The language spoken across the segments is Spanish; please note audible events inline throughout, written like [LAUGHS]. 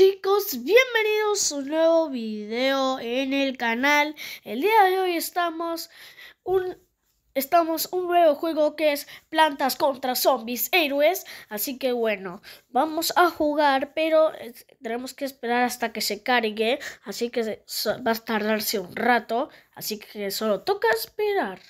chicos, bienvenidos a un nuevo video en el canal El día de hoy estamos un, estamos un nuevo juego que es plantas contra zombies héroes Así que bueno, vamos a jugar pero tenemos que esperar hasta que se cargue Así que va a tardarse un rato, así que solo toca esperar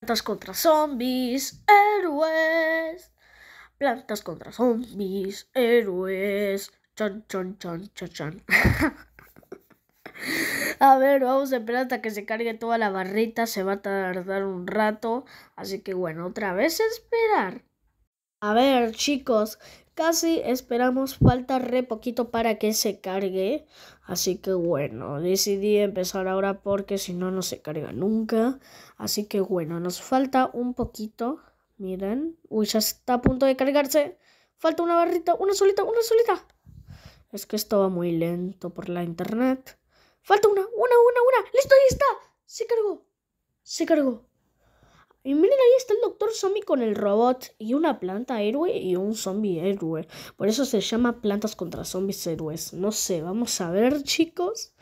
Plantas contra zombies héroes Plantas contra zombies, héroes, Chon, chon, chon, chon, chon. [LAUGHS] a ver, vamos a esperar hasta que se cargue toda la barrita. Se va a tardar un rato. Así que bueno, otra vez esperar. A ver, chicos, casi esperamos, falta re poquito para que se cargue. Así que bueno, decidí empezar ahora porque si no, no se carga nunca. Así que bueno, nos falta un poquito. Miren, uy, ya está a punto de cargarse. Falta una barrita, una solita, una solita. Es que esto va muy lento por la internet. Falta una, una, una, una. Listo, ahí está. Se cargó. Se cargó. Y miren, ahí está el doctor zombie con el robot y una planta héroe y un zombie héroe. Por eso se llama plantas contra zombies héroes. No sé, vamos a ver, chicos.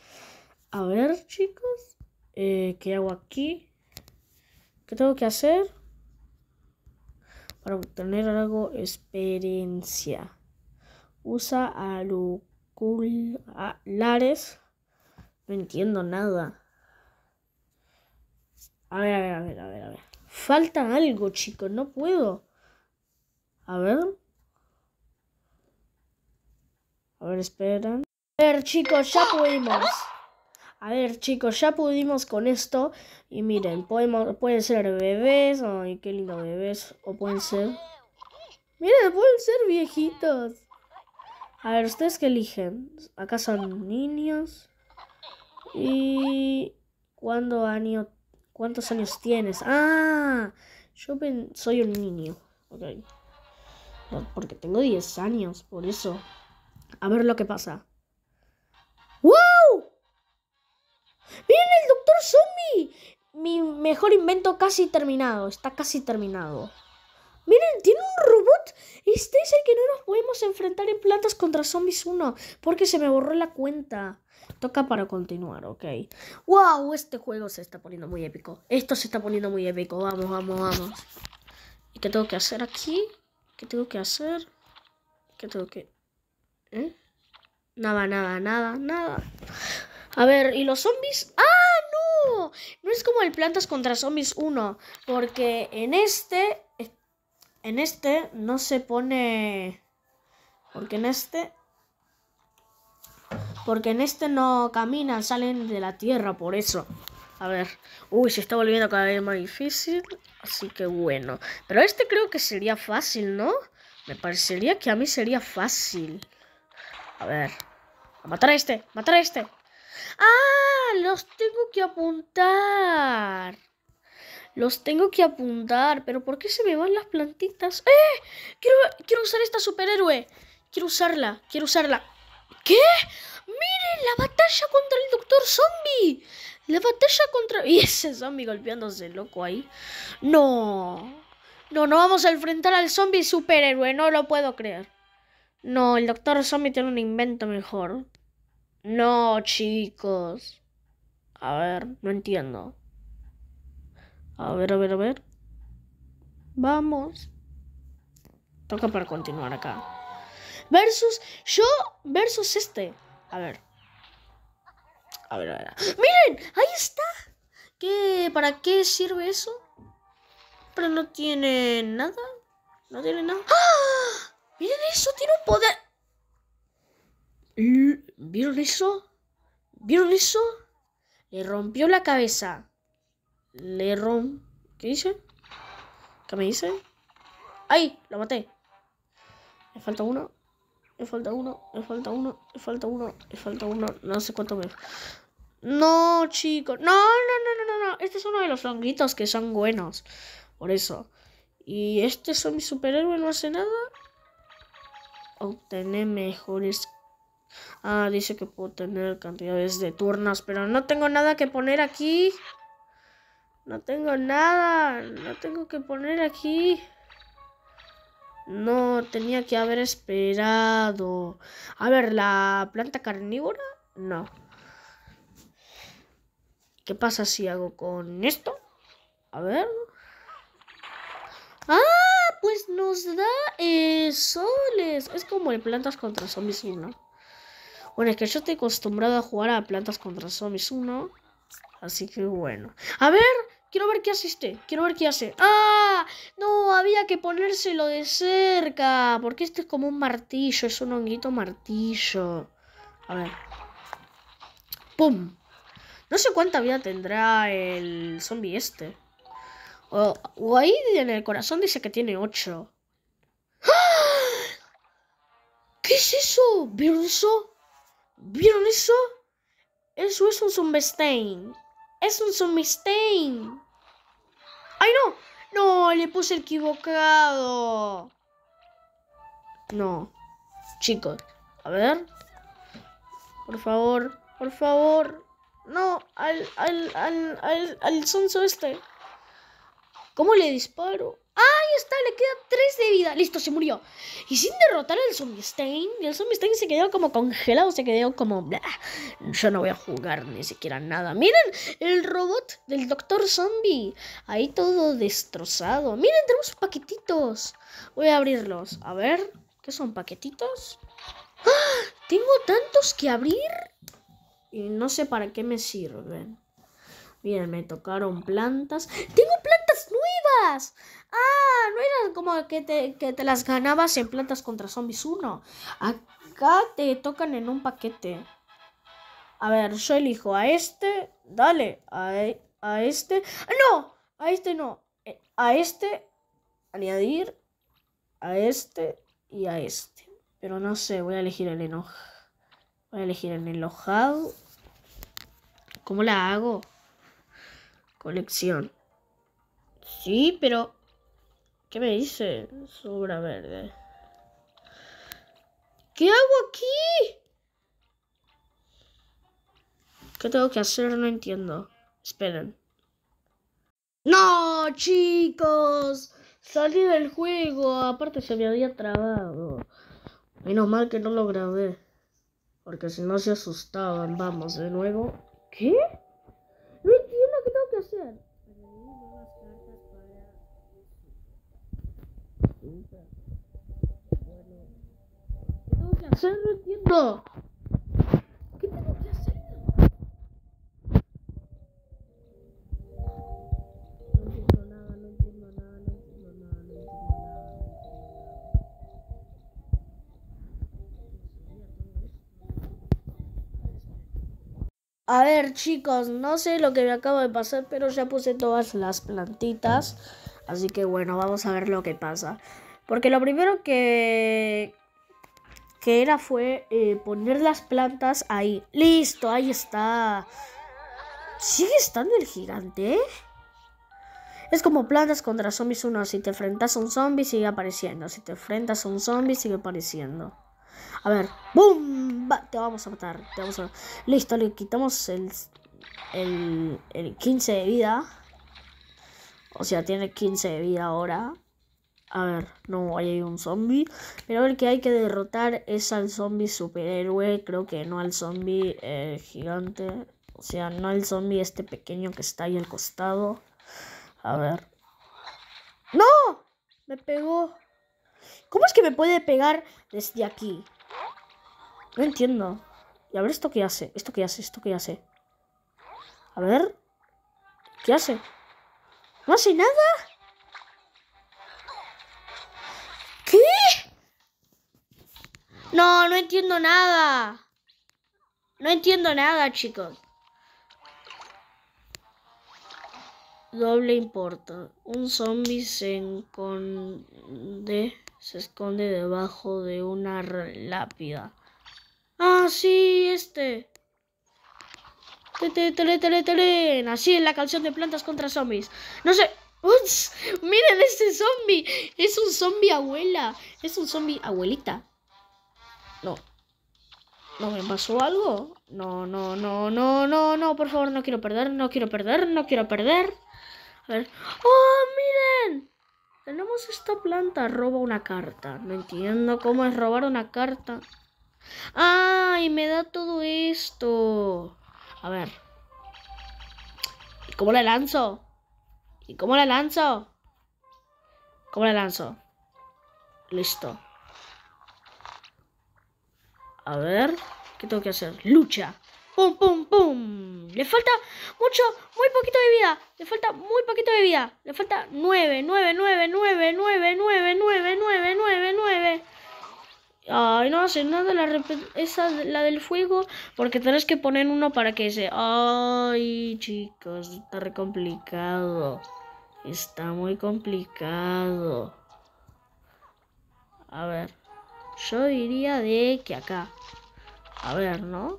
A ver, chicos. Eh, ¿Qué hago aquí? ¿Qué tengo que hacer? Para obtener algo, experiencia. Usa a lares No entiendo nada. A ver, a ver, a ver, a ver, a ver. Falta algo, chicos. No puedo. A ver. A ver, esperan. A ver, chicos, ya pudimos. A ver, chicos, ya pudimos con esto. Y miren, podemos, pueden ser bebés. Ay, qué lindo bebés. O pueden ser... Miren, pueden ser viejitos. A ver, ¿ustedes qué eligen? Acá son niños. ¿Y cuándo año, cuántos años tienes? ¡Ah! Yo soy un niño. Ok. Porque tengo 10 años, por eso. A ver lo que pasa. ¡Wow! ¡Viene el Doctor Zombie! Mi mejor invento casi terminado. Está casi terminado. Miren, tiene un robot. Este es el que no nos podemos enfrentar en Plantas contra Zombies 1. Porque se me borró la cuenta. Toca para continuar, ok. ¡Wow! Este juego se está poniendo muy épico. Esto se está poniendo muy épico. Vamos, vamos, vamos. ¿Y qué tengo que hacer aquí? ¿Qué tengo que hacer? ¿Qué tengo que...? ¿Eh? Nada, nada, nada, nada. A ver, ¿y los zombies? ¡Ah, no! No es como el Plantas contra Zombies 1. Porque en este... En este no se pone... Porque en este... Porque en este no caminan, salen de la tierra, por eso. A ver. Uy, se está volviendo cada vez más difícil. Así que bueno. Pero este creo que sería fácil, ¿no? Me parecería que a mí sería fácil. A ver. A matar a este, matar a este. ¡Ah! Los tengo que apuntar. Los tengo que apuntar. ¿Pero por qué se me van las plantitas? ¡Eh! Quiero, usar esta superhéroe. Quiero usarla. Quiero usarla. ¿Qué? ¡Miren! La batalla contra el Doctor Zombie. La batalla contra... Y ese zombie golpeándose loco ahí. No. No, no vamos a enfrentar al zombie superhéroe. No lo puedo creer. No, el Doctor Zombie tiene un invento mejor. No, chicos. A ver, no entiendo. A ver, a ver, a ver. Vamos. Toca para continuar acá. Versus yo versus este. A ver. A ver, a ver. Miren, ahí está. ¿Qué, ¿Para qué sirve eso? Pero no tiene nada. No tiene nada. ¡Ah! Miren eso, tiene un poder. ¿Vieron eso? ¿Vieron eso? Le rompió la cabeza rom ¿Qué dice? ¿Qué me dice? ¡Ay! Lo maté. Me falta uno. Me falta uno. Me falta uno. Me falta uno. Me falta uno. No sé cuánto me. No, chicos. No, no, no, no, no, no. Este es uno de los longuitos que son buenos. Por eso. Y este son mi superhéroe. no hace nada. Obtener mejores. Ah, dice que puedo tener cantidades de turnos, pero no tengo nada que poner aquí. No tengo nada. No tengo que poner aquí. No, tenía que haber esperado. A ver, ¿la planta carnívora? No. ¿Qué pasa si hago con esto? A ver. ¡Ah! Pues nos da eh, soles. Es como en plantas contra zombies 1. Bueno, es que yo estoy acostumbrado a jugar a plantas contra zombies 1. Así que bueno. A ver, Quiero ver qué hace este. Quiero ver qué hace. ¡Ah! No, había que ponérselo de cerca. Porque este es como un martillo. Es un honguito martillo. A ver. ¡Pum! No sé cuánta vida tendrá el zombie este. O, ahí en el corazón dice que tiene 8. ¡Ah! ¿Qué es eso? ¿Vieron eso? ¿Vieron eso? Eso es un zombestein. Es un zombie ¡Ay, no! ¡No! Le puse equivocado. No. Chicos, a ver. Por favor, por favor. No, al, al, al, al, al sonso este. ¿Cómo le disparo? está, le queda 3 de vida. Listo, se murió. Y sin derrotar al Zombie stain el Zombie Stein se quedó como congelado, se quedó como. yo no voy a jugar ni siquiera nada. Miren, el robot del Doctor Zombie. Ahí todo destrozado. Miren, tenemos paquetitos. Voy a abrirlos. A ver, ¿qué son paquetitos? ¡Ah! Tengo tantos que abrir. Y no sé para qué me sirven. Miren, me tocaron plantas. Tengo plantas Ah, no eran como que te, te las ganabas en Plantas contra Zombies 1. Acá te tocan en un paquete. A ver, yo elijo a este. Dale, a, e, a este. Ah, ¡No! A este no. Eh, a este. Añadir. A este. Y a este. Pero no sé, voy a elegir el enojo. Voy a elegir el enojado. ¿Cómo la hago? Colección. Sí, pero... ¿Qué me dice? Sobra verde. ¿Qué hago aquí? ¿Qué tengo que hacer? No entiendo. Esperen. ¡No, chicos! Salí del juego. Aparte se me había trabado. Menos mal que no lo grabé. Porque si no se asustaban. Vamos, de nuevo. ¿Qué? No entiendo. ¿Qué tengo que hacer? No entiendo nada, no entiendo nada, no entiendo nada, no entiendo nada. A ver chicos, no sé lo que me acaba de pasar, pero ya puse todas las plantitas. Así que bueno, vamos a ver lo que pasa. Porque lo primero que, que era fue eh, poner las plantas ahí. Listo, ahí está. Sigue estando el gigante, Es como plantas contra zombies uno. Si te enfrentas a un zombie, sigue apareciendo. Si te enfrentas a un zombie, sigue apareciendo. A ver, ¡Bum! te vamos a matar. Listo, le quitamos el, el, el 15 de vida. O sea, tiene 15 de vida ahora. A ver, no, ahí hay un zombie. Pero el que hay que derrotar es al zombie superhéroe. Creo que no al zombie eh, gigante. O sea, no al zombie este pequeño que está ahí al costado. A ver. ¡No! Me pegó. ¿Cómo es que me puede pegar desde aquí? No entiendo. Y a ver, ¿esto qué hace? ¿Esto qué hace? ¿Esto qué hace? A ver. ¿Qué hace? ¿No hace nada? No, no entiendo nada. No entiendo nada, chicos. Doble importa. Un zombie se, se esconde debajo de una lápida. Ah, sí, este. Tele, tele, Así en la canción de plantas contra zombies. No sé. Ups, miren este zombie. Es un zombie abuela. Es un zombie abuelita. No. ¿No me pasó algo? No, no, no, no, no, no, por favor, no quiero perder, no quiero perder, no quiero perder. A ver. ¡Oh, miren! Tenemos esta planta, roba una carta. No entiendo cómo es robar una carta. ¡Ay, me da todo esto! A ver. ¿Y cómo la lanzo? ¿Y cómo la lanzo? ¿Cómo la lanzo? Listo. A ver, ¿qué tengo que hacer? Lucha. ¡Pum, pum, pum! Le falta mucho, muy poquito de vida. Le falta muy poquito de vida. Le falta 9, 9, 9, 9, 9, 9, 9, 9, 9, 9. Ay, no hace nada la, esa, la del fuego. Porque tenés que poner uno para que se. Ay, chicos, está re complicado. Está muy complicado. A ver. Yo diría de que acá. A ver, ¿no?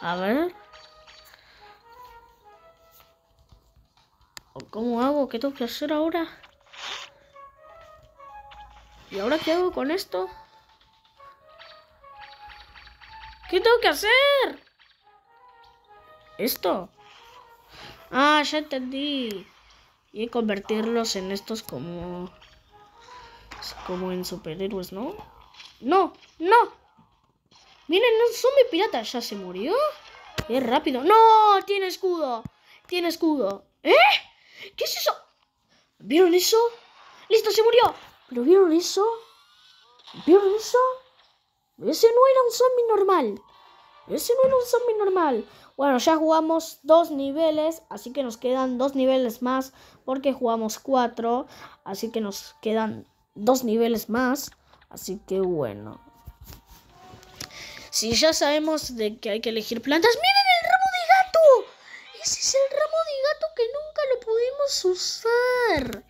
A ver. ¿Cómo hago? ¿Qué tengo que hacer ahora? ¿Y ahora qué hago con esto? ¿Qué tengo que hacer? ¿Esto? Ah, ya entendí. Y convertirlos en estos como... Pues, como en superhéroes, ¿no? ¡No! ¡No! ¡Miren, un zombie pirata! ¿Ya se murió? ¡Es rápido! ¡No! ¡Tiene escudo! ¡Tiene escudo! ¿Eh? ¿Qué es eso? ¿Vieron eso? ¡Listo, se murió! ¿Pero vieron eso? ¿Vieron eso? Ese no era un zombie normal. Ese no era un zombie normal. Bueno, ya jugamos dos niveles, así que nos quedan dos niveles más porque jugamos cuatro, así que nos quedan dos niveles más. Así que bueno. Si ya sabemos de que hay que elegir plantas. ¡Miren el ramo de gato! Ese es el ramo de gato que nunca lo pudimos usar.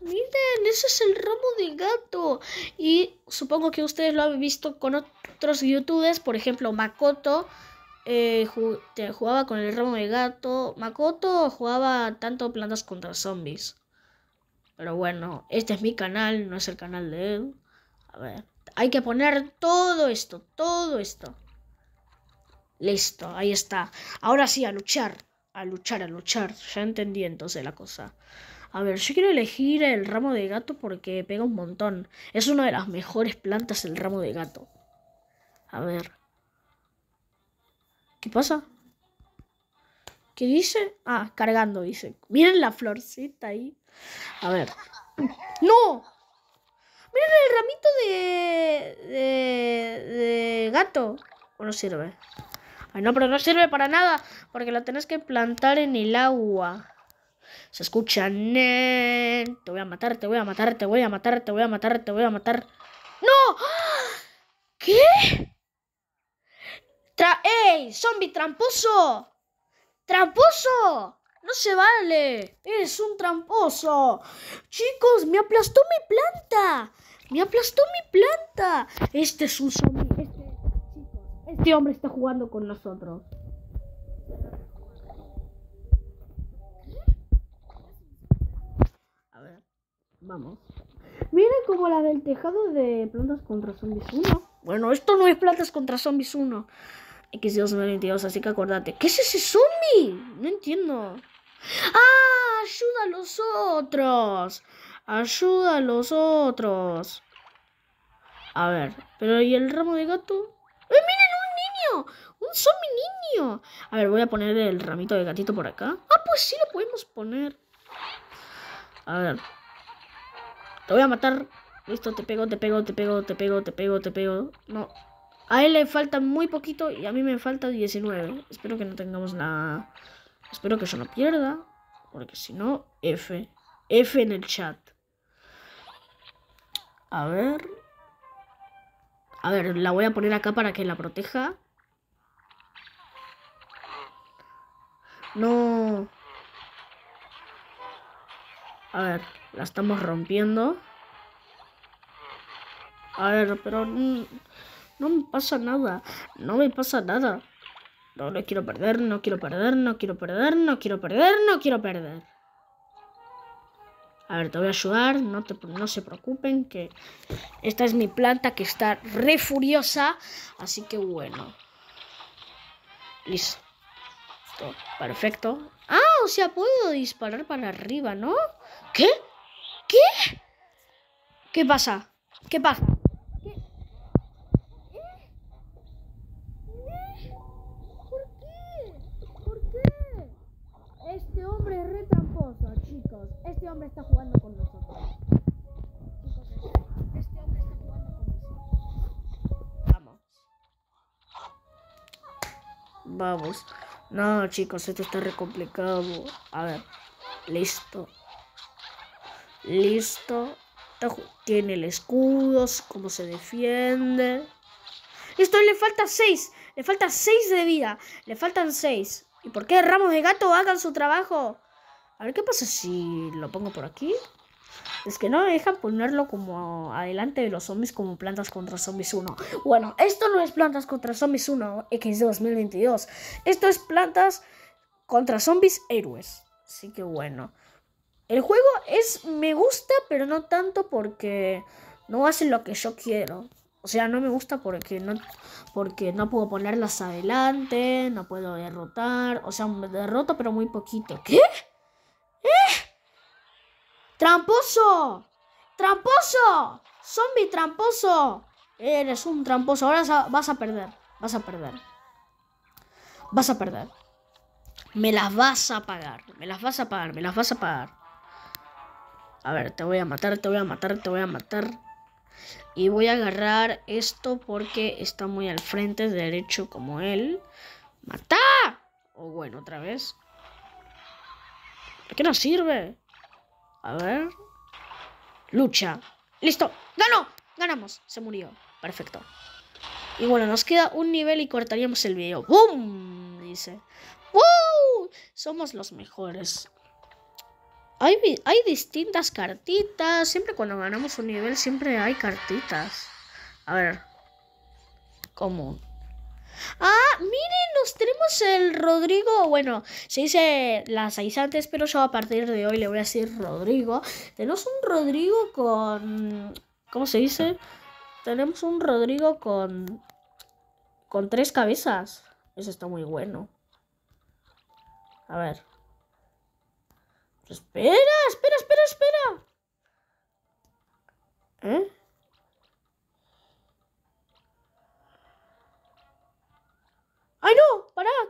Miren, ese es el ramo de gato. Y supongo que ustedes lo han visto con otros youtubers. Por ejemplo, Makoto. Eh, jugaba con el ramo de gato. Makoto jugaba tanto plantas contra zombies. Pero bueno, este es mi canal, no es el canal de él. A ver, hay que poner todo esto, todo esto. Listo, ahí está. Ahora sí, a luchar, a luchar, a luchar. Ya entendí entonces la cosa. A ver, yo quiero elegir el ramo de gato porque pega un montón. Es una de las mejores plantas el ramo de gato. A ver. ¿Qué pasa? ¿Qué dice? Ah, cargando, dice. Miren la florcita ahí. A ver. ¡No! Miren el ramito de, de, de gato. No sirve. Ay, no, pero no sirve para nada. Porque lo tenés que plantar en el agua. Se escucha. Nen. Te voy a matar, te voy a matar, te voy a matar, te voy a matar, te voy a matar. ¡No! ¿Qué? ¡Ey! ¡Zombie tramposo! ¡Tramposo! No se vale. Eres un tramposo. Chicos, me aplastó mi planta. Me aplastó mi planta. Este es un zombie. Este, este hombre está jugando con nosotros. A ver, vamos. Mira, como la del tejado de plantas contra zombies 1. Bueno, esto no es plantas contra zombies 1 x 2022 así que acordate. ¿Qué es ese zombie? No entiendo. ¡Ah! ¡Ayuda a los otros! ¡Ayuda a los otros! A ver, pero ¿y el ramo de gato? ¡Eh, miren! ¡Un niño! ¡Un zombie niño! A ver, voy a poner el ramito de gatito por acá. ¡Ah, pues sí lo podemos poner! A ver. Te voy a matar. Listo, te pego, te pego, te pego, te pego, te pego, te pego. No, a él le falta muy poquito y a mí me falta 19. Espero que no tengamos nada. Espero que yo no pierda. Porque si no, F. F en el chat. A ver. A ver, la voy a poner acá para que la proteja. No. A ver, la estamos rompiendo. A ver, pero... No me pasa nada. No me pasa nada. No lo quiero perder, no quiero perder, no quiero perder, no quiero perder, no quiero perder. A ver, te voy a ayudar, no, te, no se preocupen, que esta es mi planta que está re furiosa, así que bueno. Listo, perfecto. Ah, o sea, puedo disparar para arriba, ¿no? ¿Qué? ¿Qué? ¿Qué pasa? ¿Qué pasa? Este hombre está jugando con nosotros. Este hombre está jugando con nosotros. Vamos. Vamos. No, chicos, esto está re complicado. A ver. Listo. Listo. Tiene el escudo, cómo se defiende. Esto le falta 6. Le falta 6 de vida. Le faltan 6. ¿Y por qué ramos de gato hagan su trabajo? A ver qué pasa si lo pongo por aquí. Es que no me dejan ponerlo como adelante de los zombies como Plantas contra Zombies 1. Bueno, esto no es Plantas contra Zombies 1 x 2022. Esto es Plantas contra Zombies Héroes. Así que bueno. El juego es me gusta, pero no tanto porque no hace lo que yo quiero. O sea, no me gusta porque no, porque no puedo ponerlas adelante, no puedo derrotar. O sea, me derroto, pero muy poquito. ¿Qué? ¡Eh! ¡Tramposo! ¡Tramposo! ¡Zombie tramposo! Eres un tramposo. Ahora vas a perder. Vas a perder. Vas a perder. Me las vas a pagar. Me las vas a pagar. Me las vas a pagar. A ver, te voy a matar, te voy a matar, te voy a matar. Y voy a agarrar esto porque está muy al frente derecho como él. ¡Mata! O bueno, otra vez. ¿Para qué nos sirve? A ver. Lucha. ¡Listo! ¡Ganó! Ganamos. Se murió. Perfecto. Y bueno, nos queda un nivel y cortaríamos el video. ¡Boom! Dice. ¡Wow! Somos los mejores. Hay, distintas cartitas. Siempre cuando ganamos un nivel, siempre hay cartitas. A ver. ¿Cómo? Ah, miren, nos tenemos el Rodrigo. Bueno, se dice las seis antes, pero yo a partir de hoy le voy a decir Rodrigo. Tenemos un Rodrigo con... ¿Cómo se dice? Tenemos un Rodrigo con... Con tres cabezas. Eso está muy bueno. A ver. Espera, espera, espera, espera.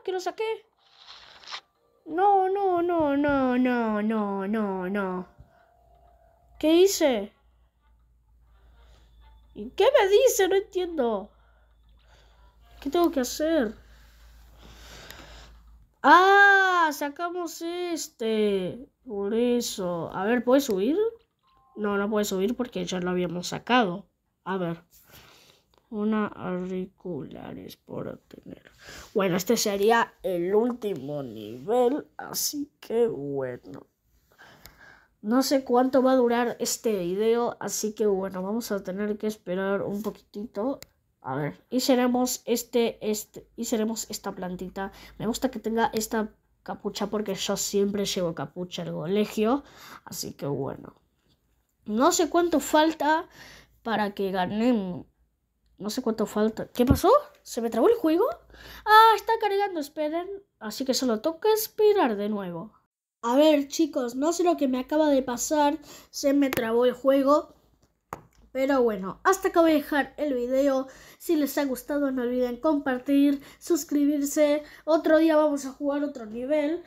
que lo saqué. No, no, no, no, no, no, no, no. ¿Qué hice? ¿Y qué me dice? No entiendo. ¿Qué tengo que hacer? ¡Ah! Sacamos este. Por eso. A ver, ¿puedes subir? No, no puede subir porque ya lo habíamos sacado. A ver una auriculares por obtener. Bueno, este sería el último nivel, así que bueno. No sé cuánto va a durar este video, así que bueno, vamos a tener que esperar un poquitito. A ver, y seremos este, este, y seremos esta plantita. Me gusta que tenga esta capucha porque yo siempre llevo capucha al colegio, así que bueno. No sé cuánto falta para que ganemos no sé cuánto falta. ¿Qué pasó? ¿Se me trabó el juego? Ah, está cargando, esperen. Así que solo toca esperar de nuevo. A ver, chicos, no sé lo que me acaba de pasar. Se me trabó el juego. Pero bueno, hasta acá voy a dejar el video. Si les ha gustado no olviden compartir, suscribirse. Otro día vamos a jugar otro nivel.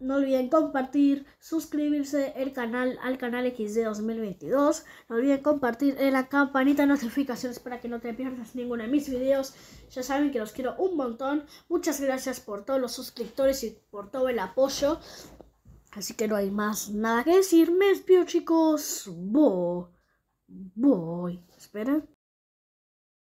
No olviden compartir, suscribirse al canal, al canal XD 2022. No olviden compartir en la campanita de notificaciones para que no te pierdas ninguno de mis videos. Ya saben que los quiero un montón. Muchas gracias por todos los suscriptores y por todo el apoyo. Así que no hay más nada que decir. Me despido chicos. Voy. Voy. Esperen.